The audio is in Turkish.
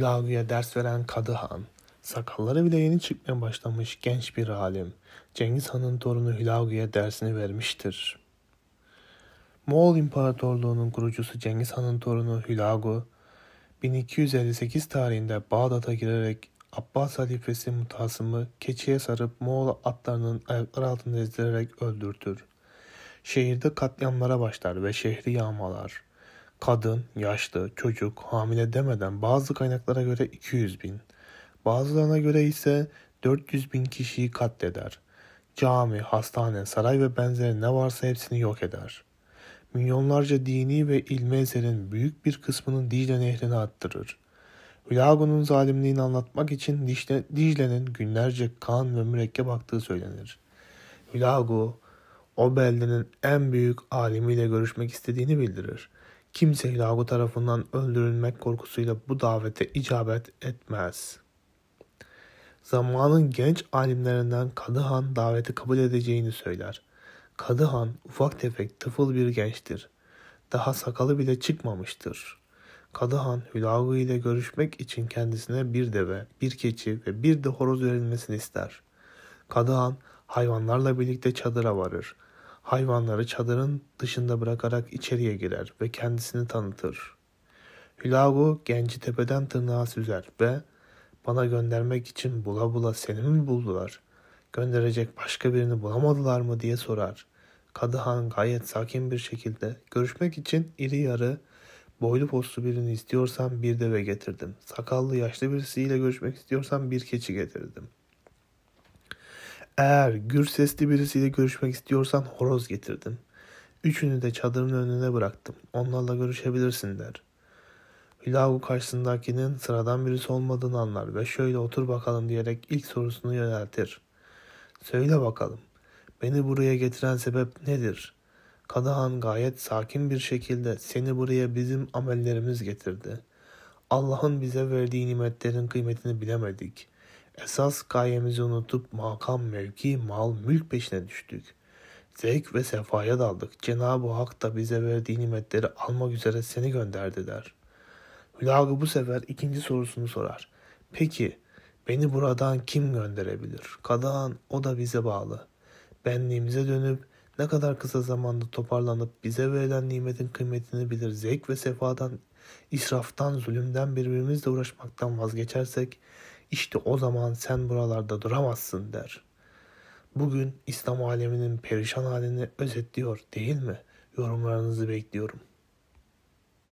Yargıya ders veren Kadı Han, sakalları bile yeni çıkmaya başlamış genç bir alim, Cengiz Han'ın torunu Hülagü'ye dersini vermiştir. Moğol İmparatorluğu'nun kurucusu Cengiz Han'ın torunu Hülagu, 1258 tarihinde Bağdat'a girerek Abbas halifesi Mutasım'ı keçiye sarıp Moğol atlarının ayakları altında ezilerek öldürtür. Şehirde katliamlara başlar ve şehri yağmalar.'' kadın, yaşlı, çocuk, hamile demeden bazı kaynaklara göre 200 bin, bazılarına göre ise 400 bin kişiyi katleder. Cami, hastane, saray ve benzeri ne varsa hepsini yok eder. Milyonlarca dini ve ilmi eserin büyük bir kısmının Dicle nehrine attırır. Hulagu'nun zalimliğini anlatmak için Dicle, Dicle'nin günlerce kan ve mürekkep aktığı söylenir. Hulagu o beldenin en büyük alimiyle görüşmek istediğini bildirir kimse ilahı tarafından öldürülmek korkusuyla bu davete icabet etmez. Zamanın genç alimlerinden Kadıhan daveti kabul edeceğini söyler. Kadıhan ufak tefek tıfıl bir gençtir. Daha sakalı bile çıkmamıştır. Kadıhan Hülagı ile görüşmek için kendisine bir deve, bir keçi ve bir de horoz verilmesini ister. Kadıhan hayvanlarla birlikte çadıra varır.'' Hayvanları çadırın dışında bırakarak içeriye girer ve kendisini tanıtır. Hülagu genci tepeden tırnağa süzer ve bana göndermek için bula bula seni mi buldular? Gönderecek başka birini bulamadılar mı diye sorar. Kadıhan gayet sakin bir şekilde görüşmek için iri yarı boylu postlu birini istiyorsan bir deve getirdim. Sakallı yaşlı birisiyle görüşmek istiyorsan bir keçi getirdim.'' Eğer gür sesli birisiyle görüşmek istiyorsan horoz getirdim. Üçünü de çadırın önüne bıraktım. Onlarla görüşebilirsin der. Hilagu karşısındakinin sıradan birisi olmadığını anlar ve şöyle otur bakalım diyerek ilk sorusunu yöneltir. Söyle bakalım. Beni buraya getiren sebep nedir? Kadahan gayet sakin bir şekilde seni buraya bizim amellerimiz getirdi. Allah'ın bize verdiği nimetlerin kıymetini bilemedik. Esas gayemizi unutup makam, mevki, mal, mülk peşine düştük. Zevk ve sefaya daldık. Cenab-ı Hak da bize verdiği nimetleri almak üzere seni gönderdi der. Hülagı bu sefer ikinci sorusunu sorar. Peki beni buradan kim gönderebilir? Kadan o da bize bağlı. Benliğimize dönüp ne kadar kısa zamanda toparlanıp bize verilen nimetin kıymetini bilir zevk ve sefadan, israftan, zulümden birbirimizle uğraşmaktan vazgeçersek işte o zaman sen buralarda duramazsın der. Bugün İslam aleminin perişan halini özetliyor değil mi? Yorumlarınızı bekliyorum.